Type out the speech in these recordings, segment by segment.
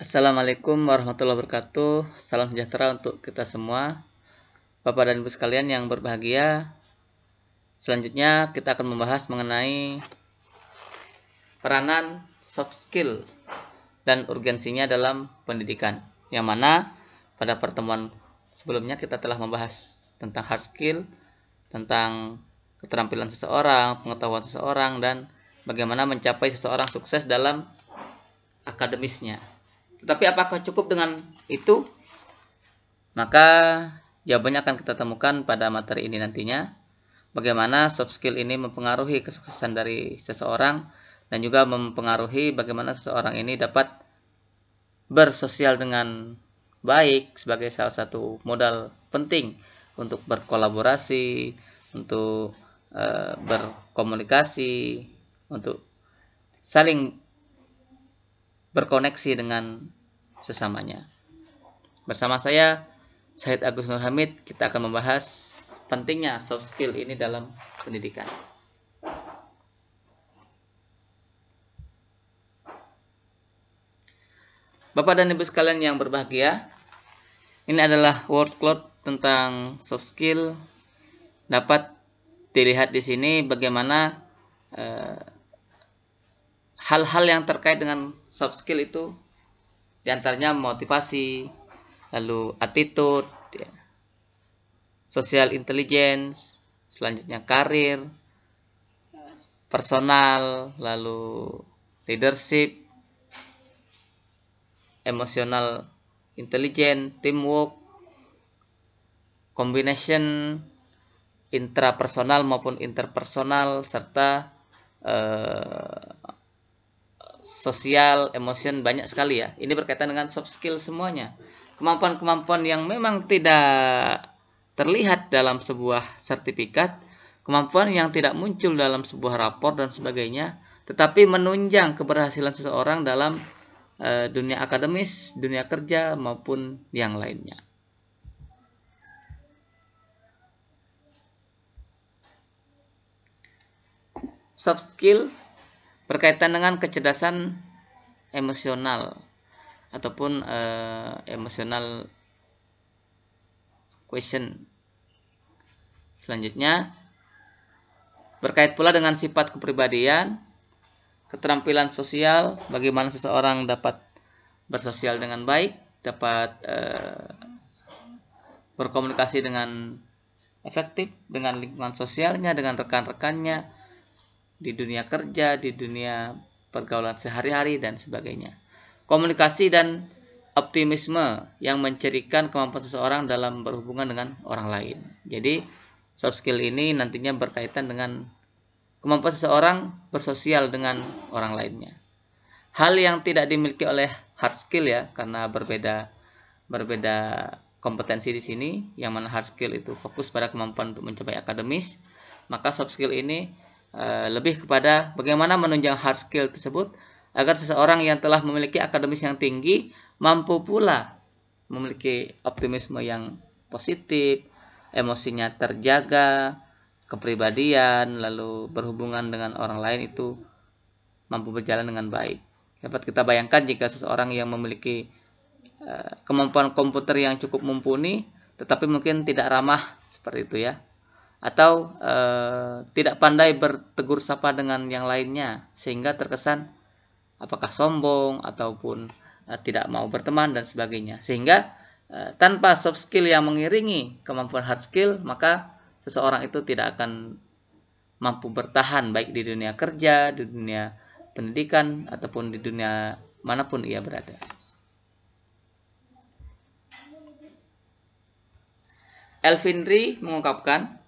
Assalamualaikum warahmatullahi wabarakatuh. Salam sejahtera untuk kita semua. Bapak dan Ibu sekalian yang berbahagia. Selanjutnya kita akan membahas mengenai peranan soft skill dan urgensinya dalam pendidikan. Yang mana pada pertemuan sebelumnya kita telah membahas tentang hard skill, tentang keterampilan seseorang, pengetahuan seseorang dan bagaimana mencapai seseorang sukses dalam akademisnya tetapi apakah cukup dengan itu? Maka jawabannya akan kita temukan pada materi ini nantinya. Bagaimana soft skill ini mempengaruhi kesuksesan dari seseorang dan juga mempengaruhi bagaimana seseorang ini dapat bersosial dengan baik sebagai salah satu modal penting untuk berkolaborasi, untuk e, berkomunikasi, untuk saling berkoneksi dengan sesamanya. Bersama saya, Syahid Agus Nur Hamid, kita akan membahas pentingnya soft skill ini dalam pendidikan. Bapak dan Ibu sekalian yang berbahagia, ini adalah word cloud tentang soft skill. Dapat dilihat di sini bagaimana eh, hal-hal yang terkait dengan soft skill itu diantaranya motivasi, lalu attitude, ya, social intelligence, selanjutnya karir, personal, lalu leadership, emotional intelligence, teamwork, combination intrapersonal maupun interpersonal serta eh, sosial, emotion banyak sekali ya. Ini berkaitan dengan soft skill semuanya. Kemampuan-kemampuan yang memang tidak terlihat dalam sebuah sertifikat, kemampuan yang tidak muncul dalam sebuah rapor dan sebagainya, tetapi menunjang keberhasilan seseorang dalam e, dunia akademis, dunia kerja maupun yang lainnya. Soft skill berkaitan dengan kecerdasan emosional ataupun uh, emosional question. Selanjutnya berkait pula dengan sifat kepribadian, keterampilan sosial, bagaimana seseorang dapat bersosial dengan baik, dapat uh, berkomunikasi dengan efektif dengan lingkungan sosialnya, dengan rekan-rekannya, di dunia kerja, di dunia pergaulan sehari-hari, dan sebagainya. Komunikasi dan optimisme yang mencirikan kemampuan seseorang dalam berhubungan dengan orang lain. Jadi, soft skill ini nantinya berkaitan dengan kemampuan seseorang bersosial dengan orang lainnya. Hal yang tidak dimiliki oleh hard skill ya, karena berbeda berbeda kompetensi di sini, yang mana hard skill itu fokus pada kemampuan untuk mencapai akademis, maka soft skill ini Eh, lebih kepada bagaimana menunjang hard skill tersebut agar seseorang yang telah memiliki akademis yang tinggi mampu pula memiliki optimisme yang positif, emosinya terjaga, kepribadian, lalu berhubungan dengan orang lain itu mampu berjalan dengan baik. Dapat kita bayangkan jika seseorang yang memiliki eh, kemampuan komputer yang cukup mumpuni tetapi mungkin tidak ramah seperti itu ya atau e, tidak pandai bertegur sapa dengan yang lainnya sehingga terkesan apakah sombong ataupun e, tidak mau berteman dan sebagainya sehingga e, tanpa soft skill yang mengiringi kemampuan hard skill maka seseorang itu tidak akan mampu bertahan baik di dunia kerja di dunia pendidikan ataupun di dunia manapun ia berada. Elvinri mengungkapkan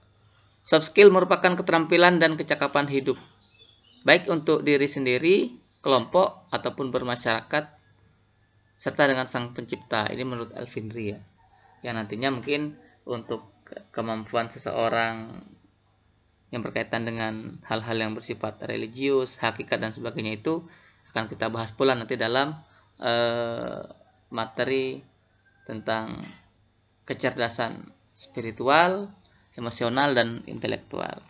Soft skill merupakan keterampilan dan kecakapan hidup, baik untuk diri sendiri, kelompok, ataupun bermasyarakat, serta dengan sang pencipta. Ini menurut Alvin Ria, ya, yang nantinya mungkin untuk kemampuan seseorang yang berkaitan dengan hal-hal yang bersifat religius, hakikat, dan sebagainya itu akan kita bahas pula nanti dalam eh, materi tentang kecerdasan spiritual, emosional, dan intelektual.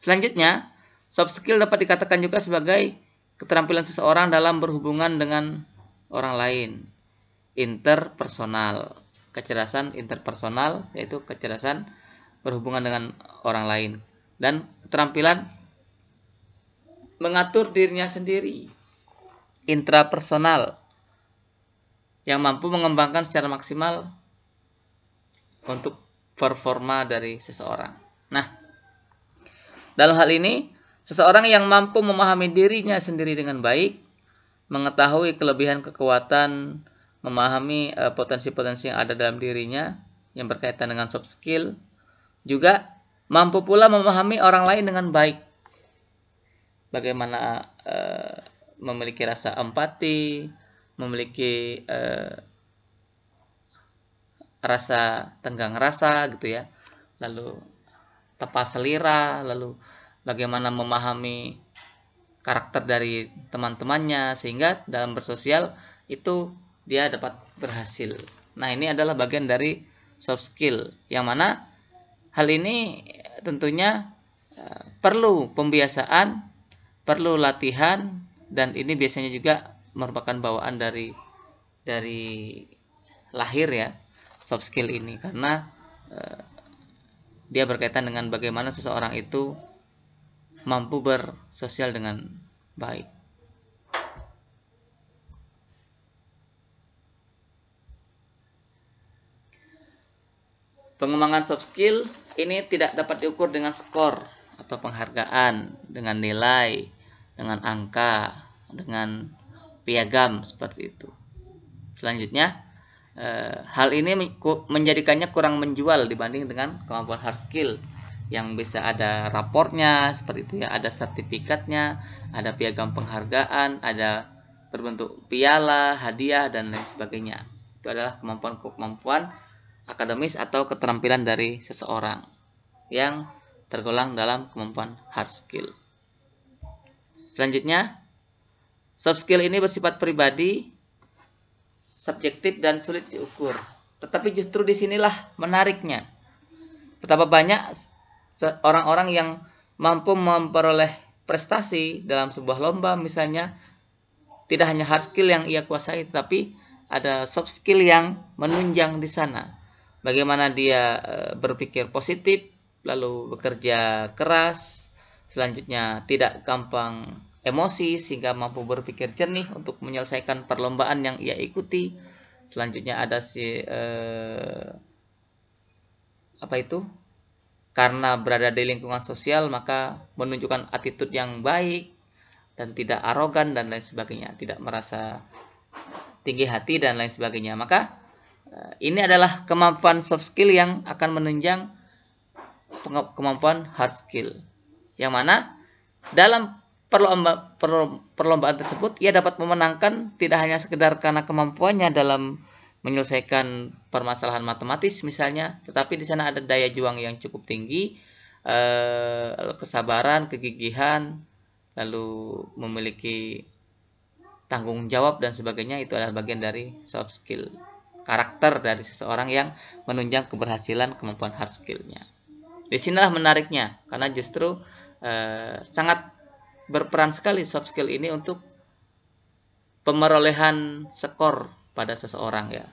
Selanjutnya, soft skill dapat dikatakan juga sebagai keterampilan seseorang dalam berhubungan dengan orang lain. Interpersonal, kecerdasan interpersonal yaitu kecerdasan berhubungan dengan orang lain dan keterampilan mengatur dirinya sendiri. Intrapersonal yang mampu mengembangkan secara maksimal untuk performa dari seseorang. Nah, dalam hal ini, seseorang yang mampu memahami dirinya sendiri dengan baik, mengetahui kelebihan kekuatan, memahami e, potensi-potensi yang ada dalam dirinya yang berkaitan dengan soft skill, juga mampu pula memahami orang lain dengan baik. Bagaimana uh, memiliki rasa empati, memiliki uh, rasa tenggang rasa gitu ya lalu tepas selera lalu bagaimana memahami karakter dari teman-temannya sehingga dalam bersosial itu dia dapat berhasil nah ini adalah bagian dari soft skill yang mana hal ini tentunya e, perlu pembiasaan perlu latihan dan ini biasanya juga merupakan bawaan dari dari lahir ya soft skill ini karena uh, dia berkaitan dengan bagaimana seseorang itu mampu bersosial dengan baik. Pengembangan soft skill ini tidak dapat diukur dengan skor atau penghargaan, dengan nilai, dengan angka, dengan piagam seperti itu. Selanjutnya, Eh, hal ini menjadikannya kurang menjual dibanding dengan kemampuan hard skill yang bisa ada rapornya seperti itu ya, ada sertifikatnya, ada piagam penghargaan, ada berbentuk piala, hadiah dan lain sebagainya. Itu adalah kemampuan-kemampuan akademis atau keterampilan dari seseorang yang tergolong dalam kemampuan hard skill. Selanjutnya, soft skill ini bersifat pribadi subjektif dan sulit diukur. Tetapi justru disinilah menariknya. Betapa banyak orang-orang yang mampu memperoleh prestasi dalam sebuah lomba misalnya tidak hanya hard skill yang ia kuasai tetapi ada soft skill yang menunjang di sana. Bagaimana dia e, berpikir positif, lalu bekerja keras, selanjutnya tidak gampang emosi sehingga mampu berpikir jernih untuk menyelesaikan perlombaan yang ia ikuti. Selanjutnya ada si eh, apa itu? Karena berada di lingkungan sosial maka menunjukkan attitude yang baik dan tidak arogan dan lain sebagainya, tidak merasa tinggi hati dan lain sebagainya. Maka eh, ini adalah kemampuan soft skill yang akan menunjang kemampuan hard skill. Yang mana dalam perlomba, perlombaan tersebut ia dapat memenangkan tidak hanya sekedar karena kemampuannya dalam menyelesaikan permasalahan matematis misalnya, tetapi di sana ada daya juang yang cukup tinggi, eh, kesabaran, kegigihan, lalu memiliki tanggung jawab dan sebagainya itu adalah bagian dari soft skill karakter dari seseorang yang menunjang keberhasilan kemampuan hard skillnya. Disinilah menariknya karena justru eh, sangat berperan sekali soft skill ini untuk pemerolehan skor pada seseorang ya.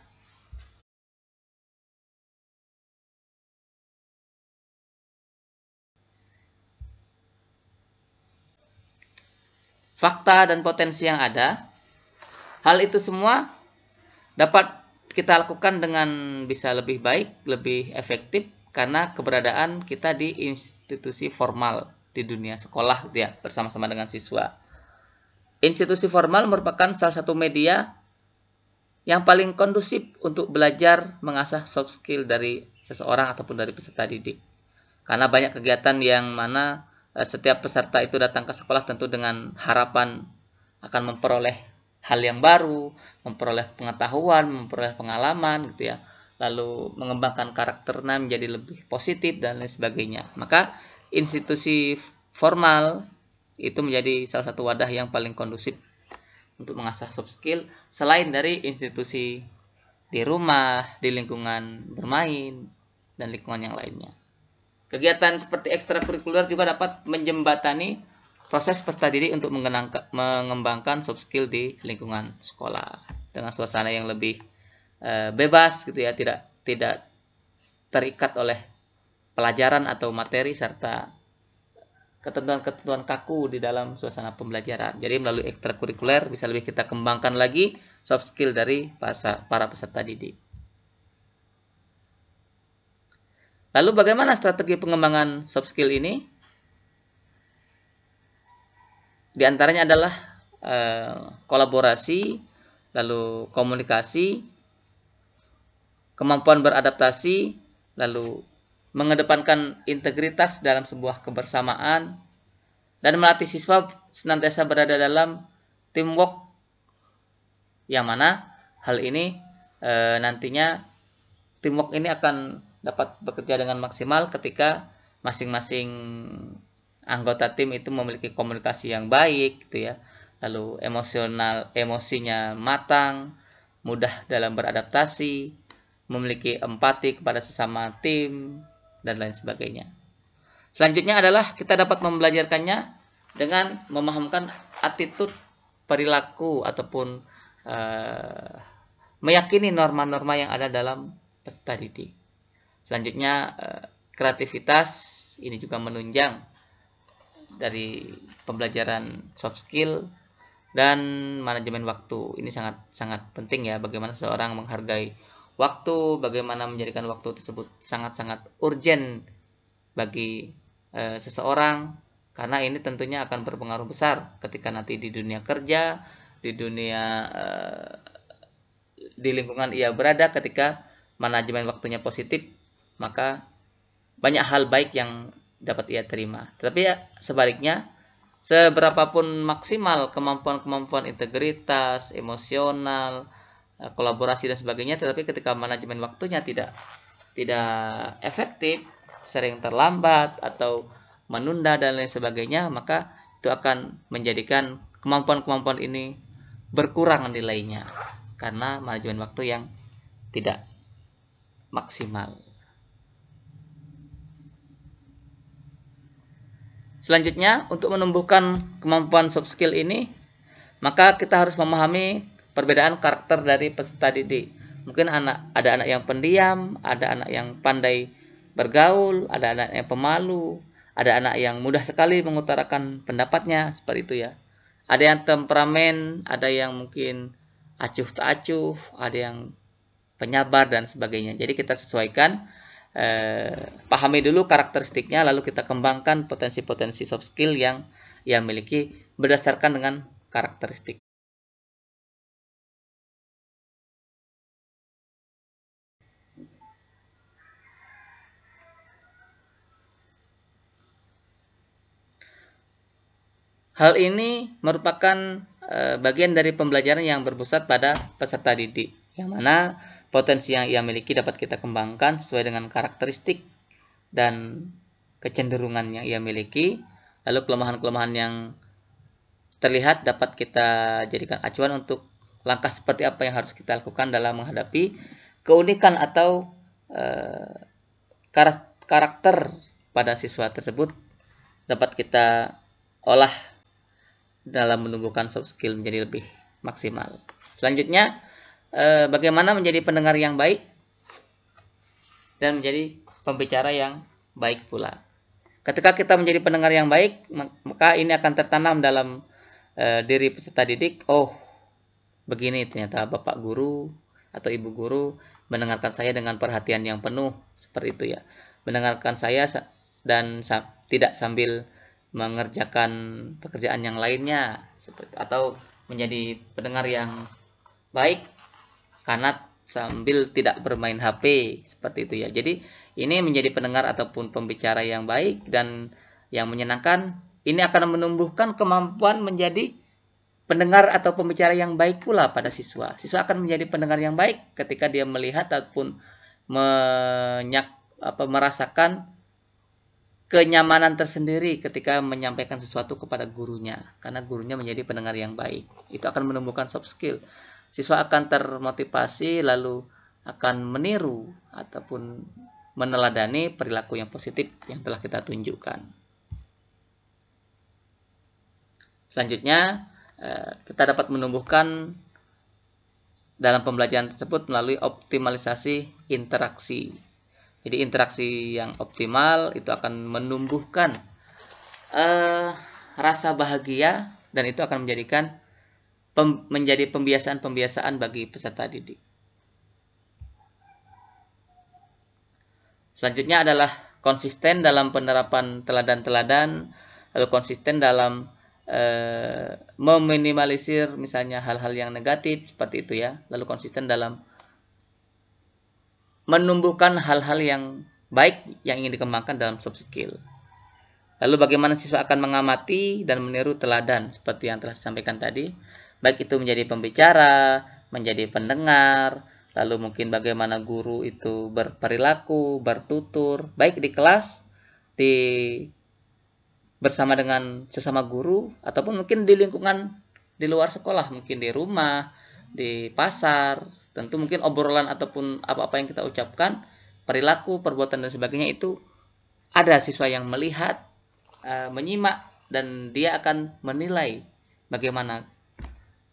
Fakta dan potensi yang ada, hal itu semua dapat kita lakukan dengan bisa lebih baik, lebih efektif karena keberadaan kita di institusi formal di dunia sekolah gitu ya bersama-sama dengan siswa. Institusi formal merupakan salah satu media yang paling kondusif untuk belajar mengasah soft skill dari seseorang ataupun dari peserta didik. Karena banyak kegiatan yang mana eh, setiap peserta itu datang ke sekolah tentu dengan harapan akan memperoleh hal yang baru, memperoleh pengetahuan, memperoleh pengalaman gitu ya lalu mengembangkan karakternya menjadi lebih positif dan lain sebagainya. Maka institusi formal itu menjadi salah satu wadah yang paling kondusif untuk mengasah soft skill selain dari institusi di rumah, di lingkungan bermain, dan lingkungan yang lainnya. Kegiatan seperti ekstrakurikuler juga dapat menjembatani proses peserta didik untuk mengembangkan soft skill di lingkungan sekolah dengan suasana yang lebih e, bebas gitu ya, tidak tidak terikat oleh pelajaran atau materi serta ketentuan-ketentuan kaku di dalam suasana pembelajaran. Jadi melalui ekstrakurikuler bisa lebih kita kembangkan lagi soft skill dari para peserta didik. Lalu bagaimana strategi pengembangan soft skill ini? Di antaranya adalah eh, kolaborasi, lalu komunikasi, kemampuan beradaptasi, lalu mengedepankan integritas dalam sebuah kebersamaan, dan melatih siswa senantiasa berada dalam teamwork yang mana hal ini e, nantinya teamwork ini akan dapat bekerja dengan maksimal ketika masing-masing anggota tim itu memiliki komunikasi yang baik gitu ya lalu emosional emosinya matang mudah dalam beradaptasi memiliki empati kepada sesama tim dan lain sebagainya. Selanjutnya adalah kita dapat membelajarkannya dengan memahamkan attitude perilaku ataupun uh, meyakini norma-norma yang ada dalam peserta didik. Selanjutnya uh, kreativitas ini juga menunjang dari pembelajaran soft skill dan manajemen waktu. Ini sangat sangat penting ya bagaimana seorang menghargai waktu, bagaimana menjadikan waktu tersebut sangat-sangat urgent bagi e, seseorang karena ini tentunya akan berpengaruh besar ketika nanti di dunia kerja, di dunia e, di lingkungan ia berada ketika manajemen waktunya positif, maka banyak hal baik yang dapat ia terima. Tetapi ya, sebaliknya seberapapun maksimal kemampuan-kemampuan integritas, emosional, Eh, kolaborasi dan sebagainya tetapi ketika manajemen waktunya tidak tidak efektif sering terlambat atau menunda dan lain sebagainya maka itu akan menjadikan kemampuan-kemampuan ini berkurang nilainya karena manajemen waktu yang tidak maksimal. Selanjutnya, untuk menumbuhkan kemampuan soft skill ini, maka kita harus memahami perbedaan karakter dari peserta didik. Mungkin anak ada anak yang pendiam, ada anak yang pandai bergaul, ada anak yang pemalu, ada anak yang mudah sekali mengutarakan pendapatnya seperti itu ya. Ada yang temperamen, ada yang mungkin acuh tak acuh, ada yang penyabar dan sebagainya. Jadi kita sesuaikan eh, pahami dulu karakteristiknya lalu kita kembangkan potensi-potensi soft skill yang yang miliki berdasarkan dengan karakteristik. Hal ini merupakan eh, bagian dari pembelajaran yang berpusat pada peserta didik, yang mana potensi yang ia miliki dapat kita kembangkan sesuai dengan karakteristik dan kecenderungan yang ia miliki, lalu kelemahan-kelemahan yang terlihat dapat kita jadikan acuan untuk langkah seperti apa yang harus kita lakukan dalam menghadapi keunikan atau eh, karakter pada siswa tersebut dapat kita olah dalam menumbuhkan soft skill menjadi lebih maksimal. Selanjutnya, eh, bagaimana menjadi pendengar yang baik dan menjadi pembicara yang baik pula. Ketika kita menjadi pendengar yang baik, maka ini akan tertanam dalam eh, diri peserta didik, oh, begini ternyata Bapak guru atau Ibu guru mendengarkan saya dengan perhatian yang penuh, seperti itu ya. Mendengarkan saya dan tidak sambil mengerjakan pekerjaan yang lainnya seperti atau menjadi pendengar yang baik karena sambil tidak bermain HP seperti itu ya. Jadi ini menjadi pendengar ataupun pembicara yang baik dan yang menyenangkan ini akan menumbuhkan kemampuan menjadi pendengar atau pembicara yang baik pula pada siswa. Siswa akan menjadi pendengar yang baik ketika dia melihat ataupun menyak apa merasakan kenyamanan tersendiri ketika menyampaikan sesuatu kepada gurunya karena gurunya menjadi pendengar yang baik itu akan menumbuhkan soft skill siswa akan termotivasi lalu akan meniru ataupun meneladani perilaku yang positif yang telah kita tunjukkan selanjutnya eh, kita dapat menumbuhkan dalam pembelajaran tersebut melalui optimalisasi interaksi jadi interaksi yang optimal itu akan menumbuhkan uh, rasa bahagia dan itu akan menjadikan pem, menjadi pembiasaan-pembiasaan bagi peserta didik. Selanjutnya adalah konsisten dalam penerapan teladan-teladan, lalu konsisten dalam eh, meminimalisir misalnya hal-hal yang negatif seperti itu ya, lalu konsisten dalam menumbuhkan hal-hal yang baik yang ingin dikembangkan dalam soft skill. Lalu bagaimana siswa akan mengamati dan meniru teladan seperti yang telah disampaikan tadi, baik itu menjadi pembicara, menjadi pendengar, lalu mungkin bagaimana guru itu berperilaku, bertutur, baik di kelas, di bersama dengan sesama guru ataupun mungkin di lingkungan di luar sekolah, mungkin di rumah, di pasar, tentu mungkin obrolan ataupun apa-apa yang kita ucapkan, perilaku, perbuatan dan sebagainya itu ada siswa yang melihat, e, menyimak dan dia akan menilai bagaimana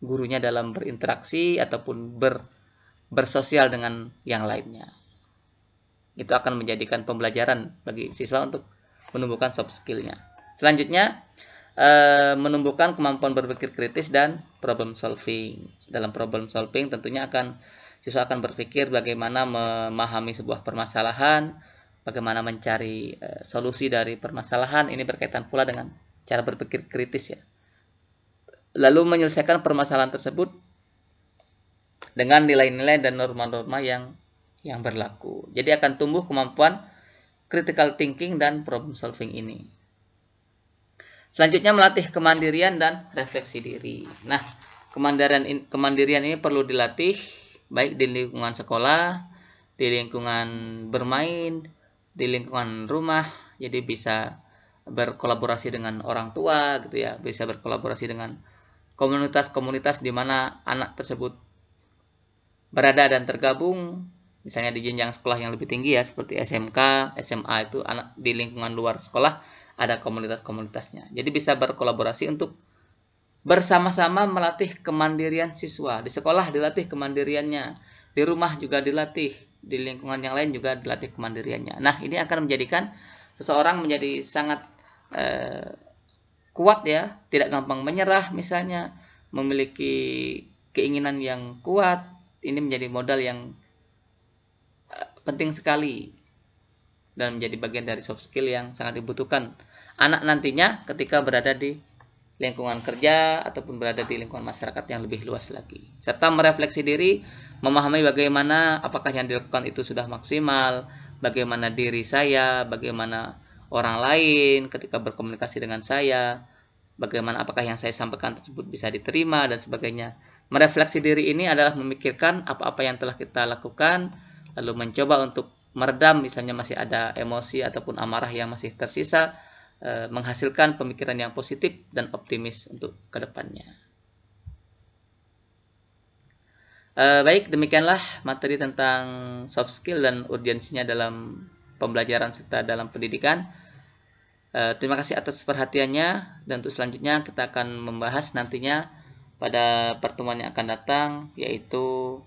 gurunya dalam berinteraksi ataupun ber bersosial dengan yang lainnya. Itu akan menjadikan pembelajaran bagi siswa untuk menumbuhkan soft skillnya Selanjutnya, e, menumbuhkan kemampuan berpikir kritis dan problem solving. Dalam problem solving tentunya akan siswa akan berpikir bagaimana memahami sebuah permasalahan, bagaimana mencari e, solusi dari permasalahan. Ini berkaitan pula dengan cara berpikir kritis ya. Lalu menyelesaikan permasalahan tersebut dengan nilai-nilai dan norma-norma yang yang berlaku. Jadi akan tumbuh kemampuan critical thinking dan problem solving ini. Selanjutnya melatih kemandirian dan refleksi diri. Nah, kemandirian kemandirian ini perlu dilatih baik di lingkungan sekolah, di lingkungan bermain, di lingkungan rumah. Jadi bisa berkolaborasi dengan orang tua gitu ya, bisa berkolaborasi dengan komunitas-komunitas di mana anak tersebut berada dan tergabung misalnya di jenjang sekolah yang lebih tinggi ya seperti SMK, SMA itu anak di lingkungan luar sekolah ada komunitas-komunitasnya. Jadi bisa berkolaborasi untuk bersama-sama melatih kemandirian siswa. Di sekolah dilatih kemandiriannya, di rumah juga dilatih, di lingkungan yang lain juga dilatih kemandiriannya. Nah, ini akan menjadikan seseorang menjadi sangat eh, kuat ya, tidak gampang menyerah misalnya, memiliki keinginan yang kuat, ini menjadi modal yang eh, penting sekali dan menjadi bagian dari soft skill yang sangat dibutuhkan anak nantinya ketika berada di lingkungan kerja ataupun berada di lingkungan masyarakat yang lebih luas lagi serta merefleksi diri memahami bagaimana apakah yang dilakukan itu sudah maksimal bagaimana diri saya bagaimana orang lain ketika berkomunikasi dengan saya bagaimana apakah yang saya sampaikan tersebut bisa diterima dan sebagainya merefleksi diri ini adalah memikirkan apa-apa yang telah kita lakukan lalu mencoba untuk meredam misalnya masih ada emosi ataupun amarah yang masih tersisa eh, menghasilkan pemikiran yang positif dan optimis untuk kedepannya. Eh, baik demikianlah materi tentang soft skill dan urgensinya dalam pembelajaran serta dalam pendidikan. Eh, terima kasih atas perhatiannya dan untuk selanjutnya kita akan membahas nantinya pada pertemuan yang akan datang yaitu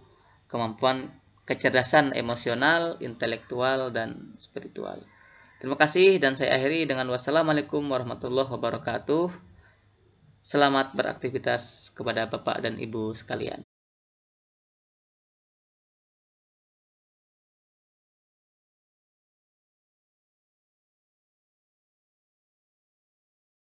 kemampuan kecerdasan emosional, intelektual, dan spiritual. Terima kasih dan saya akhiri dengan wassalamualaikum warahmatullahi wabarakatuh. Selamat beraktivitas kepada Bapak dan Ibu sekalian.